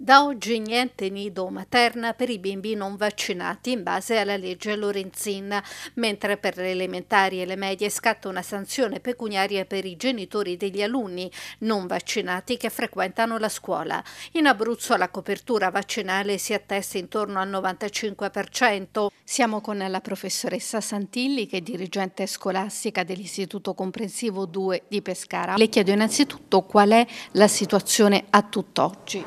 Da oggi niente nido materna per i bimbi non vaccinati in base alla legge Lorenzin, mentre per le elementari e le medie scatta una sanzione pecuniaria per i genitori degli alunni non vaccinati che frequentano la scuola. In Abruzzo la copertura vaccinale si attesta intorno al 95%. Siamo con la professoressa Santilli che è dirigente scolastica dell'Istituto Comprensivo 2 di Pescara. Le chiedo innanzitutto qual è la situazione a tutt'oggi.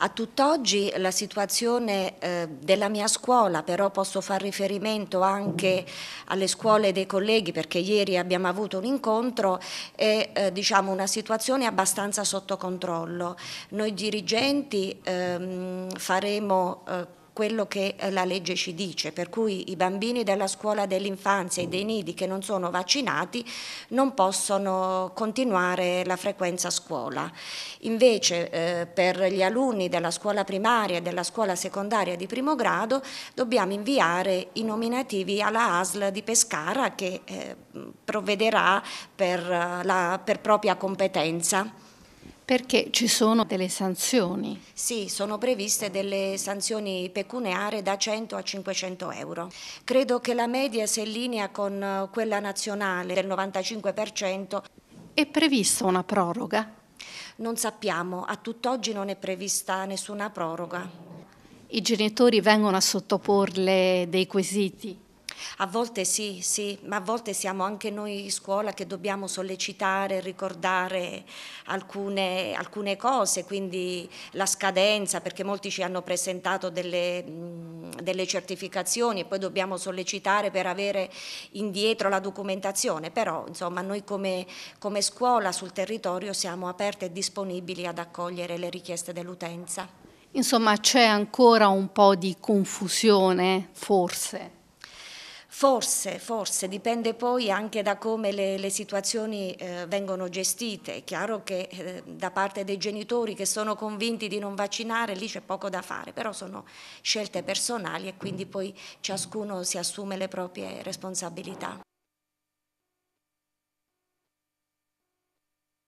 A tutt'oggi la situazione eh, della mia scuola, però posso far riferimento anche alle scuole dei colleghi perché ieri abbiamo avuto un incontro, è eh, diciamo, una situazione abbastanza sotto controllo. Noi dirigenti ehm, faremo eh, quello che eh, la legge ci dice, per cui i bambini della scuola dell'infanzia e dei nidi che non sono vaccinati non possono continuare la frequenza scuola. Invece eh, per gli alunni della scuola primaria e della scuola secondaria di primo grado dobbiamo inviare i nominativi alla ASL di Pescara che eh, provvederà per, eh, la, per propria competenza. Perché ci sono delle sanzioni? Sì, sono previste delle sanzioni pecuniarie da 100 a 500 euro. Credo che la media sia in linea con eh, quella nazionale del 95%. È prevista una proroga? Non sappiamo, a tutt'oggi non è prevista nessuna proroga. I genitori vengono a sottoporle dei quesiti? A volte sì, sì, ma a volte siamo anche noi scuola che dobbiamo sollecitare, ricordare alcune, alcune cose, quindi la scadenza, perché molti ci hanno presentato delle, delle certificazioni e poi dobbiamo sollecitare per avere indietro la documentazione, però insomma noi come, come scuola sul territorio siamo aperte e disponibili ad accogliere le richieste dell'utenza. Insomma c'è ancora un po' di confusione forse. Forse, forse, dipende poi anche da come le, le situazioni eh, vengono gestite. È chiaro che eh, da parte dei genitori che sono convinti di non vaccinare lì c'è poco da fare, però sono scelte personali e quindi poi ciascuno si assume le proprie responsabilità.